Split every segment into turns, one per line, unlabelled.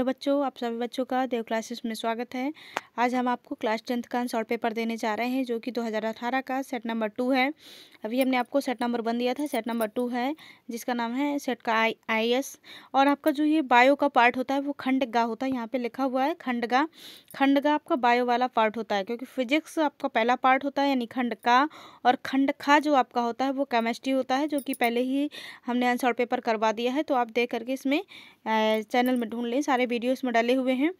hello बच्चों आप सभी बच्चों का देव क्लासेस में स्वागत है आज हम आपको क्लास टेंथ का आंसर पेपर देने जा रहे हैं जो कि 2018 का सेट नंबर टू है अभी हमने आपको सेट नंबर वन दिया था सेट नंबर टू है जिसका नाम है सेट का आई आई एस और आपका जो ये बायो का पार्ट होता है वो खंडगा होता है यहाँ पे लिखा हुआ है खंडगा खंडगा आपका बायो वाला पार्ट होता है क्योंकि फिजिक्स आपका पहला पार्ट होता है यानी का और खा जो आपका होता है वो केमिस्ट्री होता है जो कि पहले ही हमने आंसर पेपर करवा दिया है तो आप देख करके इसमें चैनल में ढूंढ लें सारे वीडियो इसमें डाले हुए हैं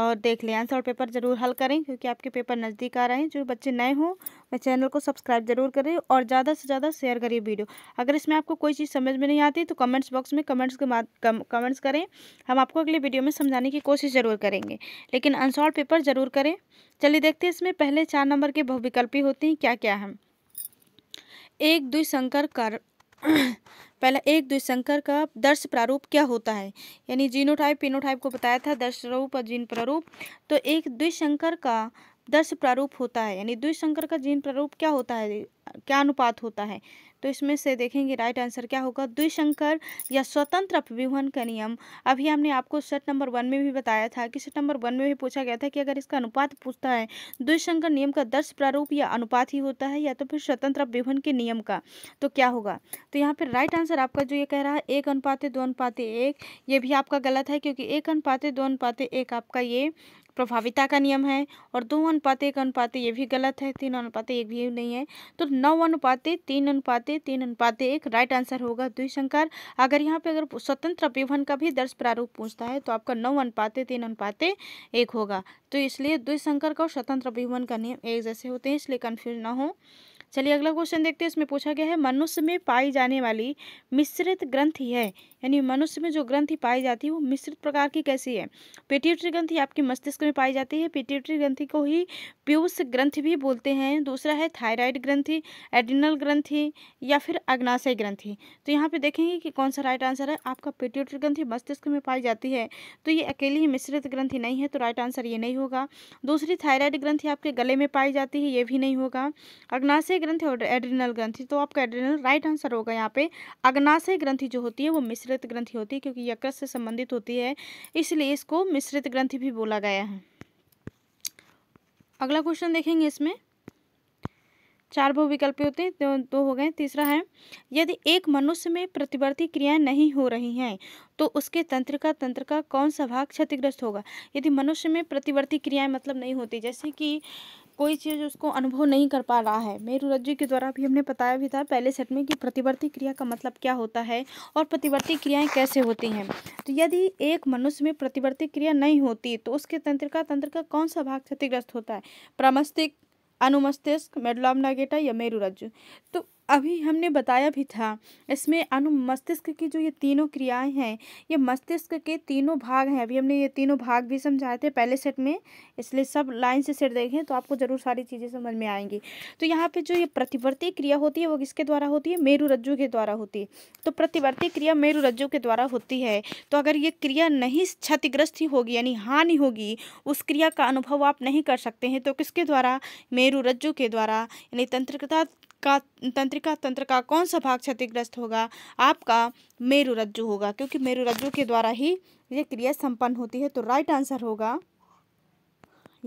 और देख लें आंसर और पेपर ज़रूर हल करें क्योंकि आपके पेपर नज़दीक आ रहे हैं जो बच्चे नए हों मैं चैनल को सब्सक्राइब जरूर करें और ज़्यादा से ज़्यादा शेयर करिए वीडियो अगर इसमें आपको कोई चीज़ समझ में नहीं आती तो कमेंट्स बॉक्स में कमेंट्स के कमेंट्स करें हम आपको अगले वीडियो में समझाने की कोशिश ज़रूर करेंगे लेकिन अनसॉल्व पेपर ज़रूर करें चलिए देखते हैं इसमें पहले चार नंबर के बहुविकल्पी होते हैं क्या क्या है एक द्विशंकर कर पहला एक द्विशंकर का दर्श प्रारूप क्या होता है यानी जीनोटाइप पिनोटाइप को बताया था दर्श प्रारूप और जीन प्रारूप तो एक द्विशंकर का दर्श प्रारूप होता है यानी द्विशंकर का जीन प्रारूप क्या होता है क्या अनुपात होता है तो इसमें से देखेंगे राइट आंसर क्या होगा द्विशंकर या स्वतंत्र अपव्यूहन का नियम अभी हमने आपको सेट नंबर वन में भी बताया था कि सेट नंबर वन में भी पूछा गया था कि अगर इसका अनुपात पूछता है द्विशंकर नियम का दर्श प्रारूप या अनुपात ही होता है या तो फिर स्वतंत्र अपव्यूहन के नियम का तो क्या होगा तो यहाँ पर राइट आंसर आपका जो ये कह रहा है एक अनुपात दो अनुपात एक ये भी आपका गलत है क्योंकि एक अनुपात दो अनुपात एक आपका ये प्रभाविता का नियम है और दो अनुपात एक अनुपात ये भी गलत है तीन अनुपात एक भी नहीं है तो नौ अनुपात तीन अनुपात तीन अनुपात एक राइट आंसर होगा द्विशंकर अगर यहाँ पे अगर स्वतंत्र विभन का भी दर्श प्रारूप पूछता है तो आपका नौ अनुपात तीन अनुपात एक होगा तो इसलिए द्विशंकर का और स्वतंत्र विभवन का नियम एक जैसे होते हैं इसलिए कन्फ्यूज ना हो चलिए अगला क्वेश्चन देखते हैं इसमें पूछा गया है मनुष्य में पाई जाने वाली मिश्रित ग्रंथि है यानी मनुष्य में जो ग्रंथि पाई जाती है वो मिश्रित प्रकार की कैसी है पेट्यूटरी ग्रंथि आपके मस्तिष्क में पाई जाती है पेट्यूटरी ग्रंथि को ही प्यूस ग्रंथि भी बोलते हैं दूसरा है थायराइड ग्रंथि एडिनल ग्रंथि या फिर अग्नाशय ग्रंथि तो यहाँ पर देखेंगे कि कौन सा राइट आंसर है आपका पेट्यूटरी ग्रंथि मस्तिष्क में पाई जाती है तो ये अकेली ही मिश्रित ग्रंथि नहीं है तो राइट आंसर ये नहीं होगा दूसरी थायराइड ग्रंथि आपके गले में पाई जाती है ये भी नहीं होगा अग्नाशय ग्रंथि और एड्रिनल ग्रंथि तो आपका एड्रिनल राइट आंसर होगा यहाँ पे अग्नाशय ग्रंथि जो होती है वो मिश्रित ग्रंथि होती है क्योंकि यकृत से संबंधित होती है इसलिए इसको मिश्रित ग्रंथि भी बोला गया है अगला क्वेश्चन देखेंगे इसमें चार बहुविकल्पी होते हैं दो, दो हो गए तीसरा है यदि एक मनुष्य में प्रतिवर्ती क्रियाएं नहीं हो रही हैं तो उसके तंत्र का तंत्र का कौन सा भाग क्षतिग्रस्त होगा यदि मनुष्य में प्रतिवर्ती क्रियाएं मतलब नहीं होती जैसे कि कोई चीज़ उसको अनुभव नहीं कर पा रहा है मेरू के द्वारा भी हमने बताया भी था पहले सेट में कि प्रतिवर्ती क्रिया का मतलब क्या होता है और प्रतिवर्ती क्रियाएं कैसे होती हैं तो यदि एक मनुष्य में प्रतिवर्ती क्रिया नहीं होती तो उसके तंत्रिका तंत्र का कौन सा भाग क्षतिग्रस्त होता है प्रमस्तिक अनुमस्तिष्क मेडुलाम नागेटा या मेरू तो अभी हमने बताया भी था इसमें अनु मस्तिष्क की जो ये तीनों क्रियाएं हैं ये मस्तिष्क के तीनों भाग हैं अभी हमने ये तीनों भाग भी समझाए थे पहले सेट में इसलिए सब लाइन से सेट देखें तो आपको ज़रूर सारी चीज़ें समझ में आएंगी तो यहाँ पे जो ये प्रतिवर्ती क्रिया होती है वो किसके द्वारा होती है मेरु रज्जु के द्वारा होती है तो प्रतिवर्ती क्रिया मेरु रज्जु के द्वारा होती है तो अगर ये क्रिया नहीं क्षतिग्रस्त होगी यानी हानि होगी उस क्रिया का अनुभव आप नहीं कर सकते हैं तो किसके द्वारा मेरु रज्जु के द्वारा यानी तंत्रिकता का तंत्रिका तंत्र का कौन सा भाग क्षतिग्रस्त होगा आपका मेरु रज्जु होगा क्योंकि मेरु रज्जु के द्वारा ही ये क्रिया संपन्न होती है तो राइट आंसर होगा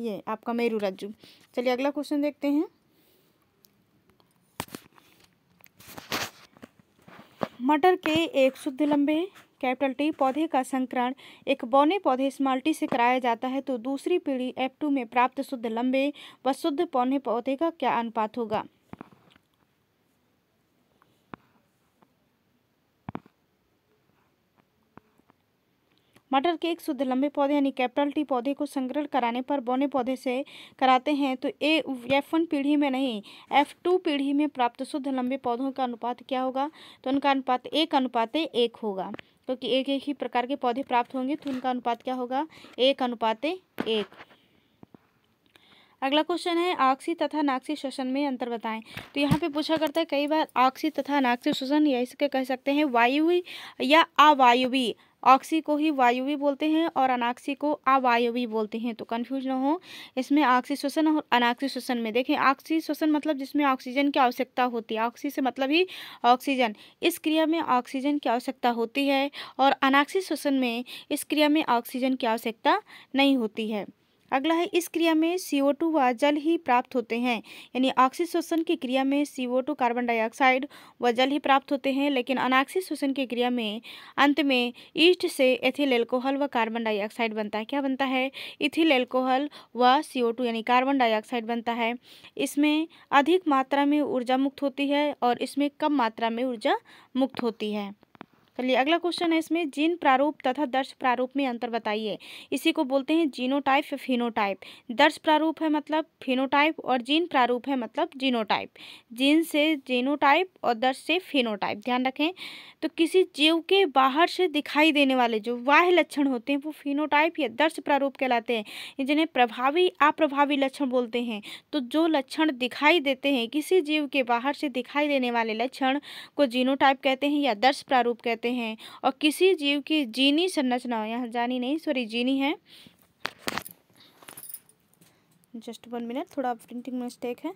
ये आपका मेरु रज्जु चलिए अगला क्वेश्चन देखते हैं मटर के एक शुद्ध लंबे कैपिटल टी पौधे का संकरण एक बौने पौधे स्मॉल से कराया जाता है तो दूसरी पीढ़ी एफ टू में प्राप्त शुद्ध लंबे व शुद्ध पौने पौधे का क्या अनुपात होगा मटर के एक शुद्ध लंबे पौधे यानी कैपिटल टी पौधे को संग्रहण कराने पर बौने पौधे से कराते हैं तो ए एफ वन पीढ़ी में नहीं एफ टू पीढ़ी में प्राप्त शुद्ध लंबे पौधों का अनुपात क्या होगा तो उनका अनुपात एक अनुपात एक होगा क्योंकि तो एक एक ही प्रकार के पौधे प्राप्त होंगे तो उनका अनुपात क्या होगा एक अनुपात एक अगला क्वेश्चन है आक्सी तथा नाक्सी श्वसन में अंतर बताएं तो यहाँ पे पूछा करता है कई बार आक्सी तथा नाक्सी श्वसन या इसके कह सकते हैं वायु या अवायुवी ऑक्सी को ही वायुवी बोलते हैं और अनाक्सी को अवायवी बोलते हैं तो कन्फ्यूज ना हो इसमें ऑक्सी श्वसन और अनाक्सी श्वसन में देखें ऑक्सी श्वसन मतलब जिसमें ऑक्सीजन की आवश्यकता होती है ऑक्सी से मतलब ही ऑक्सीजन इस क्रिया में ऑक्सीजन की आवश्यकता होती है और अनाक्सी श्वसन में इस क्रिया में ऑक्सीजन की आवश्यकता नहीं होती है अगला है इस क्रिया में सी ओ टू व जल ही प्राप्त होते हैं यानी ऑक्सी श्वसन की क्रिया में C O two carbon dioxide व जल ही प्राप्त होते हैं लेकिन अनाक्सी श्वसन की क्रिया में अंत में ईस्ट से एथिल एल्कोहल व कार्बन डाइऑक्साइड बनता है क्या बनता है इथिल एल्कोहल व सी ओ टू यानी कार्बन डाइऑक्साइड बनता है इसमें अधिक मात्रा में ऊर्जा मुक्त होती है और इसमें कम मात्रा में ऊर्जा मुक्त होती है चलिए अगला क्वेश्चन है इसमें जीन प्रारूप तथा दर्श प्रारूप में अंतर बताइए इसी को बोलते हैं जीनोटाइप या फिनोटाइप दर्श प्रारूप है मतलब फिनोटाइप और जीन प्रारूप है मतलब जीनोटाइप जीन से जीनोटाइप और दर्श से फिनोटाइप ध्यान रखें तो किसी जीव के बाहर से दिखाई देने वाले जो वाह लक्षण होते हैं वो फिनोटाइप या दर्श प्रारूप कहलाते हैं जिन्हें प्रभावी अप्रभावी लक्षण बोलते हैं तो जो लक्षण दिखाई देते हैं किसी जीव के बाहर से दिखाई देने वाले लक्षण को जीनोटाइप कहते हैं या दर्श प्रारूप कहते हैं होते हैं और किसी जीव की जीनी संरचना यहाँ जानी नहीं सॉरी जीनी है जस्ट वन मिनट थोड़ा प्रिंटिंग मिस्टेक है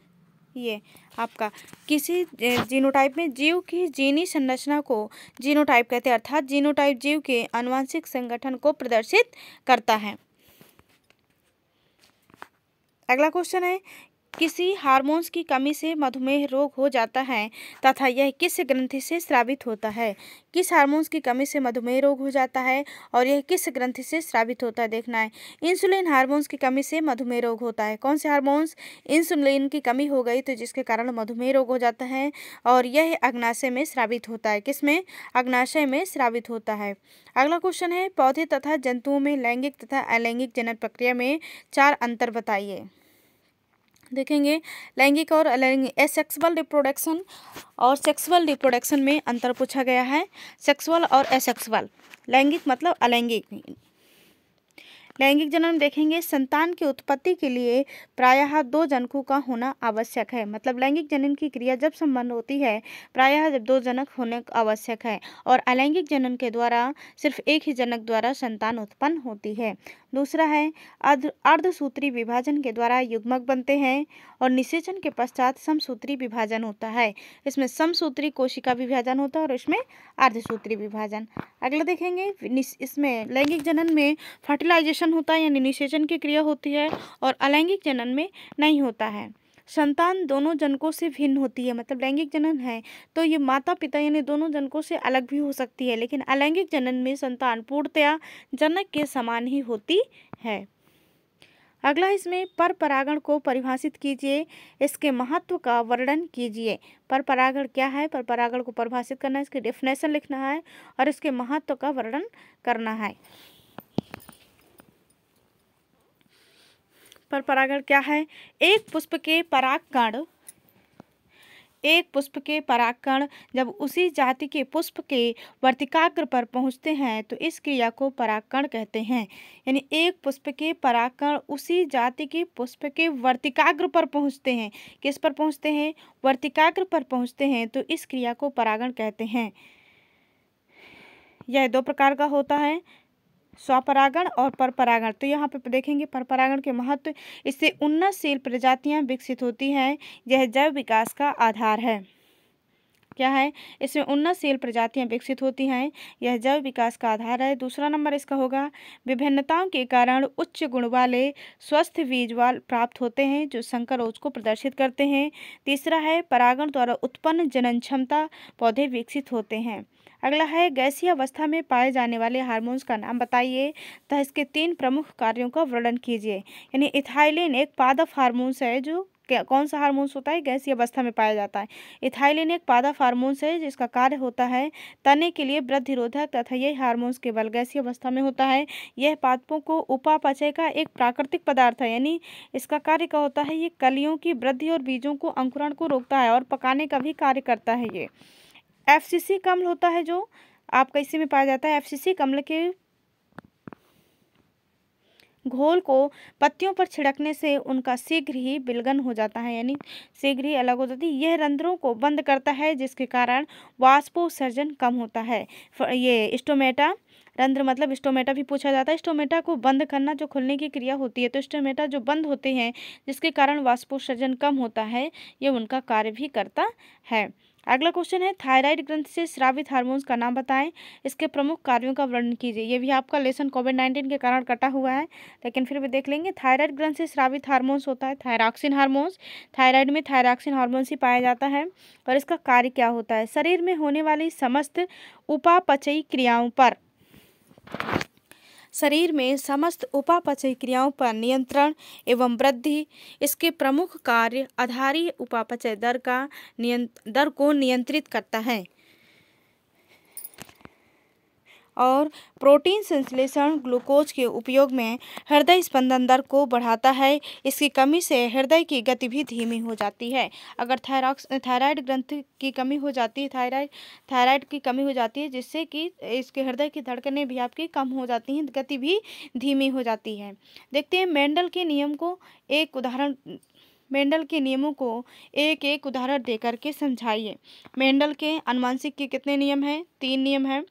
ये आपका किसी जीनोटाइप में जीव की जीनी संरचना को जीनोटाइप कहते हैं अर्थात जीनोटाइप जीव के अनुवांशिक संगठन को प्रदर्शित करता है अगला क्वेश्चन है किसी हार्मोन्स की कमी से मधुमेह रोग हो जाता है तथा यह किस ग्रंथि से श्रावित होता है किस हार्मोन्स की कमी से मधुमेह रोग हो जाता है और यह किस ग्रंथि से श्रावित होता है देखना है इंसुलिन हार्मोन्स की कमी से मधुमेह रोग होता है कौन से हार्मोन्स इंसुलिन की कमी हो गई तो जिसके कारण मधुमेह रोग हो जाता है और यह अग्नाशय में श्रावित होता है किसमें अग्नाशय में श्रावित होता है अगला क्वेश्चन है पौधे तथा जंतुओं में लैंगिक तथा अलैंगिक जनन प्रक्रिया में चार अंतर बताइए देखेंगे लैंगिक और अलैंगिक एसेक्सुअल रिप्रोडक्शन और सेक्सुअल रिप्रोडक्शन में अंतर पूछा गया है सेक्सुअल और एसेक्सुअल लैंगिक मतलब अलैंगिक लैंगिक जन्म देखेंगे संतान की उत्पत्ति के लिए प्रायः दो जनकों का होना आवश्यक है मतलब लैंगिक जनन की क्रिया जब संबंध होती है प्रायः जब दो जनक होने आवश्यक है और अलैंगिक जनन के द्वारा सिर्फ एक ही जनक द्वारा संतान उत्पन्न होती है दूसरा है अर्धसूत्री विभाजन के द्वारा युग्मक बनते हैं और निषेचन के पश्चात समसूत्री विभाजन होता है इसमें समसूत्री कोशिका विभाजन होता है और इसमें अर्धसूत्री विभाजन अगला देखेंगे इसमें लैंगिक जनन में फर्टिलाइजेशन निषेचन होता है यानी निषेचन की क्रिया होती है और अलैंगिक जनन में नहीं होता है संतान दोनों जनकों से भिन्न होती है मतलब लैंगिक जनन है तो ये माता पिता यानी दोनों जनकों से अलग भी हो सकती है लेकिन अलैंगिक जनन में संतान पूर्णतया जनक के समान ही होती है अगला इसमें पर परागण को परिभाषित कीजिए इसके महत्व का वर्णन कीजिए पर परागण क्या है पर परागण को परिभाषित करना है इसकी डेफिनेशन लिखना है और इसके महत्व का वर्णन करना है पर परागण क्या है एक पुष्प के परागकण एक पुष्प के परागकण जब उसी जाति के पुष्प के वर्तिकाग्र पर पहुंचते हैं तो इस क्रिया को परागकण कहते हैं यानी एक पुष्प के परागकण उसी जाति के पुष्प के वर्तिकाग्र पर पहुंचते हैं किस पर पहुंचते हैं वर्तिकाग्र पर पहुंचते हैं तो इस क्रिया को परागण कहते हैं यह दो प्रकार का होता है स्वपरागण और परपरागण तो यहाँ पर देखेंगे परपरागण के महत्व इससे उन्नतशील प्रजातियाँ विकसित होती हैं यह जैव विकास का आधार है क्या है इसमें उन्नतशील प्रजातियां विकसित होती हैं यह जैव विकास का आधार है दूसरा नंबर इसका होगा विभिन्नताओं के कारण उच्च गुण वाले स्वस्थ वाल प्राप्त होते हैं जो संकर ओज को प्रदर्शित करते हैं तीसरा है परागण द्वारा उत्पन्न जनन क्षमता पौधे विकसित होते हैं अगला है गैसीय अवस्था में पाए जाने वाले हार्मोन्स का नाम बताइए तो इसके तीन प्रमुख कार्यों का वर्णन कीजिए यानी इथाइलिन एक पादप हार्मोन्स है जो कौन सा हार्मोन्स होता है गैसीय अवस्था में पाया जाता है इथाइलिन एक पादप हार्मोन्स है जिसका कार्य होता है तने के लिए वृद्धिरोधक तथा यह हार्मोन्स केवल गैसीय अवस्था में होता है यह पादपों को उपापचय का एक प्राकृतिक पदार्थ है यानी इसका कार्य का होता है ये कलियों की वृद्धि और बीजों को अंकुरण को रोकता है और पकाने का भी कार्य करता है ये एफ सी सी कमल होता है जो आपका इसी में पाया जाता है एफ सी सी कमल के घोल को पत्तियों पर छिड़कने से उनका शीघ्र ही बिलगन हो जाता है यानी शीघ्र ही अलग हो जाती है यह रंध्रों को बंद करता है जिसके कारण वाष्पोत्सर्जन कम होता है ये स्टोमेटा रंध्र मतलब स्टोमेटा भी पूछा जाता है स्टोमेटा को बंद करना जो खुलने की क्रिया होती है तो स्टोमेटा जो बंद होते हैं जिसके कारण वाष्पोत्सर्जन कम होता है ये उनका कार्य भी करता है अगला क्वेश्चन है थायराइड ग्रंथि से श्रावित हार्मोन्स का नाम बताएं इसके प्रमुख कार्यों का वर्णन कीजिए ये भी आपका लेसन कोविड नाइन्टीन के कारण कटा हुआ है लेकिन फिर भी देख लेंगे थायराइड ग्रंथ से श्रावित हार्मोन्स होता है थायराक्सिन हार्मोन्स थायराइड में थायराक्सिन हार्मोन्स ही पाया जाता है और इसका कार्य क्या होता है शरीर में होने वाली समस्त उपापचयी क्रियाओं पर शरीर में समस्त उपापचय क्रियाओं पर नियंत्रण एवं वृद्धि इसके प्रमुख कार्य आधारित उपापचय दर का नियं दर को नियंत्रित करता है और प्रोटीन संश्लेषण ग्लूकोज के उपयोग में हृदय स्पंदन दर को बढ़ाता है इसकी कमी से हृदय की गति भी धीमी हो जाती है अगर थायरॉक्स थायराइड ग्रंथ की कमी हो जाती है थायराइड थायराइड की कमी हो जाती है जिससे कि इसके हृदय की धड़कनें भी आपकी कम हो जाती हैं गति भी धीमी हो जाती है देखते हैं मेंडल के नियम को एक उदाहरण मेंडल के नियमों को एक एक उदाहरण देकर के समझाइए मेंडल के अनुवांशिक के कितने नियम हैं तीन नियम हैं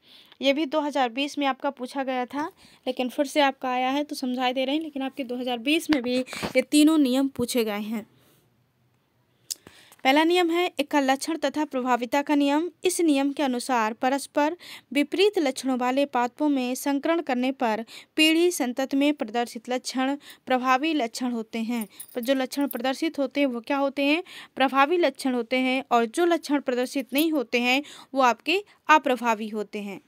ये भी 2020 में आपका पूछा गया था लेकिन फिर से आपका आया है तो समझाई दे रहे हैं लेकिन आपके 2020 में भी ये तीनों नियम पूछे गए हैं पहला नियम है का लक्षण तथा प्रभाविता का नियम इस नियम के अनुसार परस्पर विपरीत लक्षणों वाले पात्रों में संक्रमण करने पर पीढ़ी संतत में प्रदर्शित लक्षण प्रभावी लक्षण होते हैं पर जो लक्षण प्रदर्शित होते हैं वो क्या होते हैं प्रभावी लक्षण होते हैं और जो लक्षण प्रदर्शित नहीं होते हैं वो आपके अप्रभावी होते हैं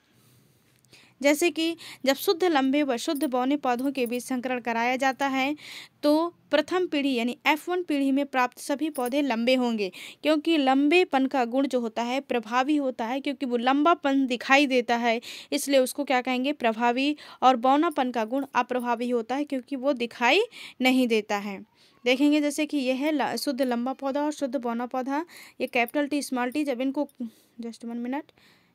जैसे कि जब शुद्ध लंबे व शुद्ध बौने पौधों के बीच संकरण कराया जाता है तो प्रथम पीढ़ी यानी एफ वन पीढ़ी में प्राप्त सभी पौधे लंबे होंगे क्योंकि लंबेपन का गुण जो होता है प्रभावी होता है क्योंकि वो लंबापन दिखाई देता है इसलिए उसको क्या कहेंगे प्रभावी और बौनापन का गुण अप्रभावी होता है क्योंकि वो दिखाई नहीं देता है देखेंगे जैसे कि यह है शुद्ध लंबा पौधा और शुद्ध बौना पौधा ये कैपिटल टी स्मॉल टी जब इनको जस्ट वन मिनट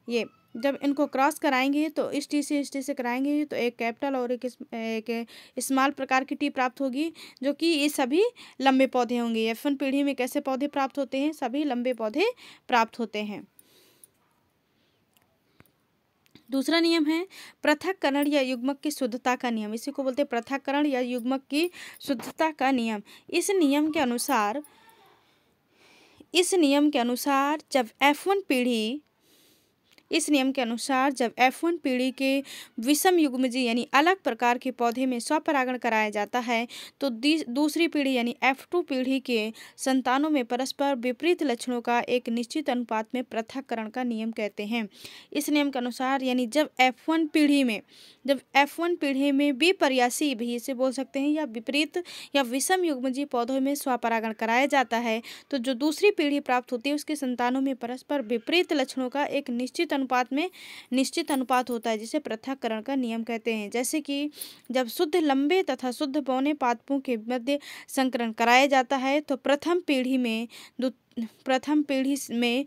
ये जब इनको क्रॉस कराएंगे तो इस टी से इस टी से कराएंगे तो एक कैपिटल और एक, एक स्मॉल प्रकार की टी प्राप्त होगी जो कि ये सभी लंबे पौधे होंगे एफ वन पीढ़ी में कैसे पौधे प्राप्त होते हैं सभी लंबे पौधे प्राप्त होते हैं दूसरा नियम है पृथककरण या युग्मक की शुद्धता का नियम इसी को बोलते हैं पृथककरण या युग्मक की शुद्धता का नियम इस नियम के अनुसार इस नियम के अनुसार जब एफ वन पीढ़ी इस नियम के अनुसार जब एफ वन पीढ़ी के विषम युग्मजी यानी अलग प्रकार के पौधे में स्वपरागण कराया जाता है तो दूसरी पीढ़ी यानी एफ टू पीढ़ी के संतानों में परस्पर विपरीत लक्षणों का एक निश्चित अनुपात में पृथककरण का नियम कहते हैं इस नियम के अनुसार यानी जब एफ वन पीढ़ी में जब एफ वन पीढ़ी में विपर्यासी भी इसे बोल सकते हैं या विपरीत या विषम युग्मजी पौधों में स्वपरागण कराया जाता है तो जो दूसरी पीढ़ी प्राप्त होती है उसके संतानों में परस्पर विपरीत लक्षणों का एक निश्चित अनुपात में निश्चित अनुपात होता है जिसे पृथककरण का नियम कहते हैं जैसे कि जब शुद्ध लंबे तथा शुद्ध पौने पादपों के मध्य संकरण कराया जाता है तो प्रथम पीढ़ी में प्रथम पीढ़ी में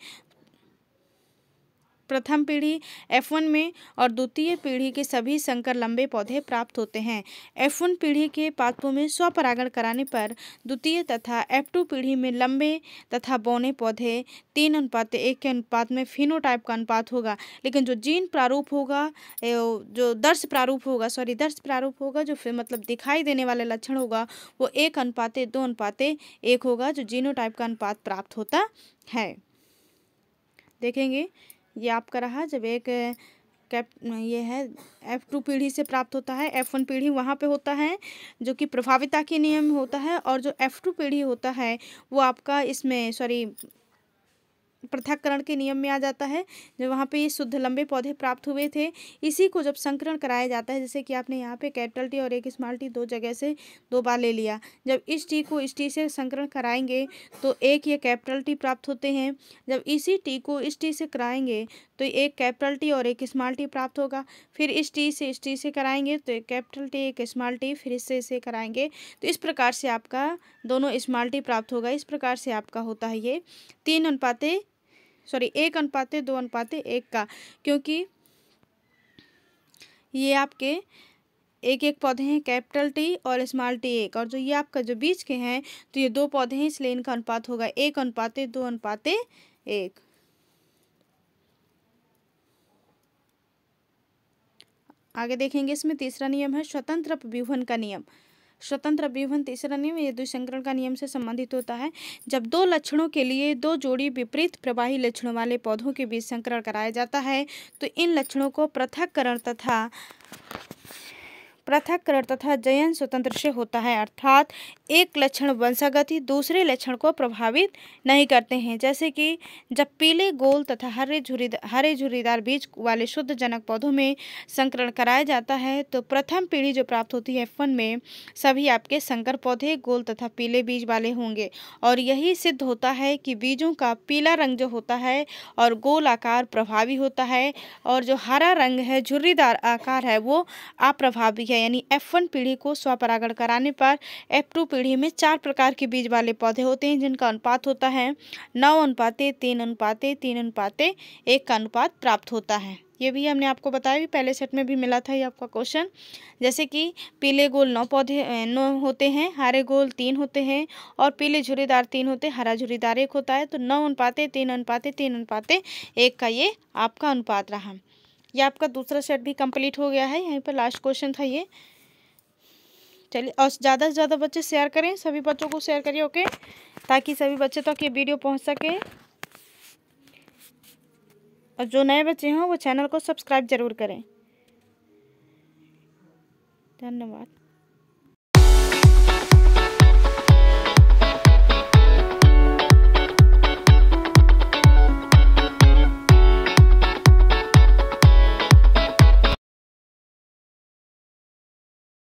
प्रथम पीढ़ी एफ वन में और द्वितीय पीढ़ी के सभी संकर लंबे पौधे प्राप्त होते हैं एफ वन पीढ़ी के पादपों में स्वपरागण कराने पर द्वितीय तथा एफ टू पीढ़ी में लंबे तथा बौने पौधे तीन अनुपात एक के अनुपात में फिनोटाइप का अनुपात होगा लेकिन जो जीन प्रारूप होगा जो दर्श प्रारूप होगा सॉरी दर्श प्रारूप होगा जो फिर मतलब दिखाई देने वाले लक्षण होगा वो एक अनुपात दो अनुपात एक होगा जो जीनो का अनुपात प्राप्त होता है देखेंगे ये आपका रहा जब एक कैप ये है एफ टू पीढ़ी से प्राप्त होता है एफ वन पीढ़ी वहाँ पे होता है जो कि प्रभाविता के नियम होता है और जो एफ टू पीढ़ी होता है वो आपका इसमें सॉरी पृथककरण के नियम में आ जाता है जो वहाँ पे ये शुद्ध लंबे पौधे प्राप्त हुए थे इसी को जब संकरण कराया जाता है जैसे कि आपने यहाँ पे कैपिटल टी और एक स्मॉल टी दो जगह से दो बार ले लिया जब इस टी को इस टी से संकरण कराएंगे तो एक ये कैपिटल टी प्राप्त होते हैं जब इसी टी को इस टी से कराएंगे तो एक कैपिटल टी और एक स्मॉल टी प्राप्त होगा फिर इस टी से इस टी से कराएंगे तो एक कैपिटल टी एक स्मॉल टी फिर इससे इसे कराएंगे तो इस प्रकार से आपका दोनों स्मॉल टी प्राप्त होगा इस प्रकार से आपका होता है ये तीन अनुपातें सॉरी एक अनुपात दो अनुपात एक का क्योंकि ये आपके एक एक पौधे हैं कैपिटल टी और स्मॉल टी एक और जो ये आपका जो बीच के हैं तो ये दो पौधे हैं इसलिए इनका अनुपात होगा एक अनुपात दो अनुपात एक आगे देखेंगे इसमें तीसरा नियम है स्वतंत्र अपव्यूहन का नियम स्वतंत्र अभिवन तीसरा नियम ये दुसंकरण का नियम से संबंधित होता है जब दो लक्षणों के लिए दो जोड़ी विपरीत प्रवाही लक्षणों वाले पौधों के बीच संकरण कराया जाता है तो इन लक्षणों को पृथककरण तथा पृथककरण तथा जयन स्वतंत्र से होता है अर्थात एक लक्षण वंशागत ही दूसरे लक्षण को प्रभावित नहीं करते हैं जैसे कि जब पीले गोल तथा हरे झुरी हरे झुरीदार बीज वाले शुद्ध जनक पौधों में संकरण कराया जाता है तो प्रथम पीढ़ी जो प्राप्त होती है फन में सभी आपके संकर पौधे गोल तथा पीले बीज वाले होंगे और यही सिद्ध होता है कि बीजों का पीला रंग जो होता है और गोल आकार प्रभावी होता है और जो हरा रंग है झुर्रीदार आकार है वो अप्रभावी है है यानी एफ वन पीढ़ी को स्वपरागण कराने पर एफ टू पीढ़ी में चार प्रकार के बीज वाले पौधे होते हैं जिनका अनुपात होता है नौ अनुपाते तीन अनुपाते तीन अनुपाते एक का अनुपात प्राप्त होता है ये भी हमने आपको बताया भी पहले सेट में भी मिला था ये आपका क्वेश्चन जैसे कि पीले गोल नौ पौधे नौ होते हैं हरे गोल तीन होते हैं और पीले झुरीदार तीन होते हैं हरा झुरीदार एक होता है तो नौ अनुपाते तीन अनुपाते तीन अनुपाते एक का ये आपका अनुपात रहा ये आपका दूसरा सेट भी कंप्लीट हो गया है यहीं पर लास्ट क्वेश्चन था ये चलिए और ज़्यादा से ज़्यादा बच्चे शेयर करें सभी बच्चों को शेयर करिए ओके ताकि सभी बच्चे तक तो ये वीडियो पहुंच सके और जो नए बच्चे हों वो चैनल को सब्सक्राइब ज़रूर करें धन्यवाद